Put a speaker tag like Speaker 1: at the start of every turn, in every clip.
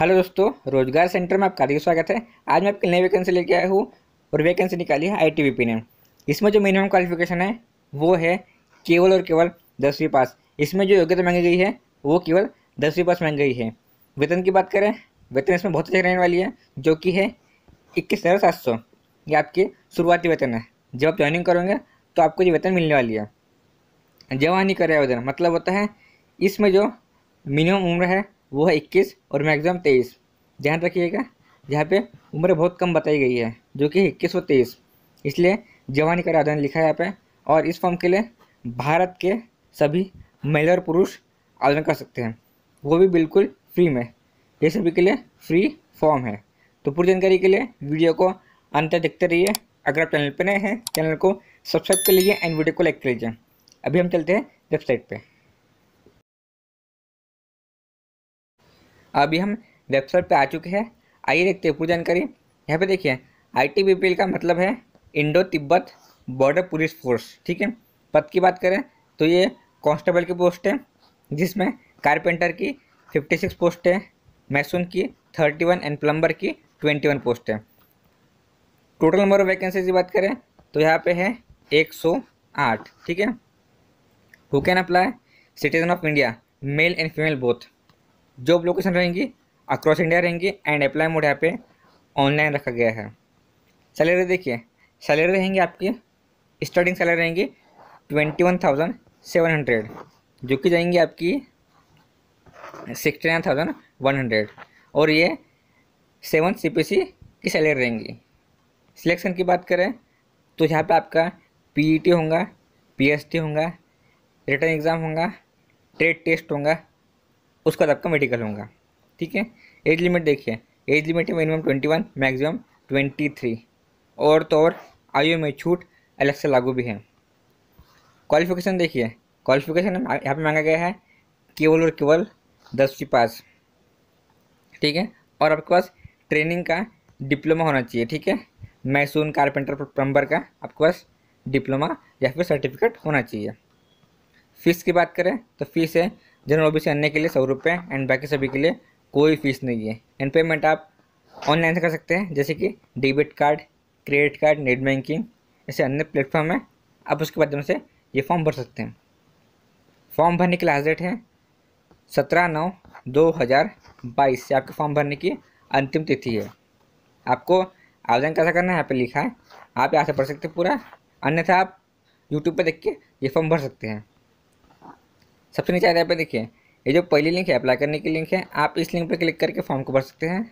Speaker 1: hello दोस्तों रोजगार centre में आपका हार्दिक स्वागत है आज मैं आपके नई वैकेंसी लेके आया हूँ और वैकेंसी निकाली है आई ने इसमें जो मिनिमम क्वालिफिकेशन है वो है केवल और केवल दसवीं पास इसमें जो योग्यता मांगी गई है वो केवल दसवीं पास मांगी गई है वेतन की बात करें वेतन इसमें बहुत अच्छी रहने वाली है जो कि है इक्कीस हज़ार सात सौ ये आपकी शुरुआती वेतन है जब आप ज्वाइनिंग करोगे तो आपको ये वेतन मिलने वाली है जवानी कर आवेदन मतलब होता है इसमें जो मिनिमम उम्र है वो है इक्कीस और मैक्सिमम तेईस ध्यान रखिएगा यहाँ पे उम्र बहुत कम बताई गई है जो कि इक्कीस और तेईस इसलिए जवानी का राजधानी लिखा है यहाँ पे और इस फॉर्म के लिए भारत के सभी महिला और पुरुष आवेदन कर सकते हैं वो भी बिल्कुल फ्री में ये सभी के लिए फ्री फॉर्म है तो पूरी जानकारी के लिए वीडियो को अंत देखते रहिए अगर आप चैनल पर नए हैं चैनल को सब्सक्राइब कर लीजिए एंड वीडियो को लाइक कर लीजिए अभी हम चलते हैं वेबसाइट पर अभी हम वेबसाइट पे आ चुके हैं आइए देखते हैं पूरी जानकारी यहाँ पे देखिए आई का मतलब है Indo Tibet border police force ठीक है पद की बात करें तो ये कांस्टेबल की पोस्ट है जिसमें कारपेंटर की 56 पोस्ट है मैसून की 31 एंड प्लम्बर की 21 पोस्ट है टोटल नंबर ऑफ वैकेंसीज की बात करें तो यहाँ पे है 108 ठीक है who can apply citizen of India male and female both job location रहेंगी अक्रॉस इंडिया रहेंगी एंड अप्लाई मोड यहाँ पे ऑनलाइन रखा गया है सैलरी देखिए सैलरी रहेंगी आपकी स्टार्टिंग सैलरी रहेंगी twenty one thousand seven hundred जो कि जाएंगी आपकी sixty nine thousand one hundred और ये सेवन सी पी सी की सैलरी रहेंगी सिलेक्शन की बात करें तो यहाँ पे आपका पी ई टी होगा पी एस होगा रिटर्न एग्ज़ाम होगा ट्रेड टेस्ट होगा उसका तब मेडिकल होगा ठीक है एज लिमिट देखिए एज लिमिट है minimum twenty one maximum twenty three और तो और आयु में छूट अलग से लागू भी है क्वालिफिकेशन देखिए क्वालिफिकेशन यहाँ पे मांगा गया है केवल और केवल दसवीं पास ठीक है और आपके पास ट्रेनिंग का डिप्लोमा होना चाहिए ठीक है मैसून कारपेंटर प्लम्बर का आपके पास डिप्लोमा या फिर सर्टिफिकेट होना चाहिए फ़ीस की बात करें तो फीस है जनरल ओ अन्य के लिए सौ रुपये एंड बाकी सभी के लिए कोई फीस नहीं है एंड पेमेंट आप ऑनलाइन से कर सकते हैं जैसे कि debit card credit card net banking ऐसे अन्य प्लेटफॉर्म है आप उसके माध्यम से ये फॉर्म भर सकते हैं फॉर्म भरने की लास्ट डेट है सत्रह नौ दो हज़ार बाईस से आपके फॉर्म भरने की अंतिम तिथि है आपको आवेदन कैसा करना है यहाँ पे लिखा है आप यहाँ से पढ़ सकते हैं पूरा अन्यथा आप यूट्यूब पर देख के ये फॉर्म भर सकते हैं सबसे नीचे आधार पर देखिए ये जो पहली लिंक है अप्लाई करने की लिंक है आप इस लिंक पर क्लिक करके फॉर्म को भर सकते हैं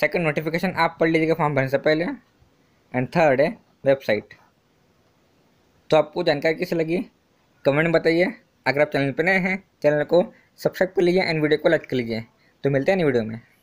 Speaker 1: सेकंड नोटिफिकेशन आप पढ़ लीजिएगा फॉर्म भरने से पहले एंड थर्ड है वेबसाइट तो आपको जानकारी कैसे लगी कमेंट बताइए अगर आप चैनल पर नए हैं चैनल को सब्सक्राइब कर लीजिए एंड वीडियो को लाइक कर लीजिए तो मिलते हैं नई वीडियो में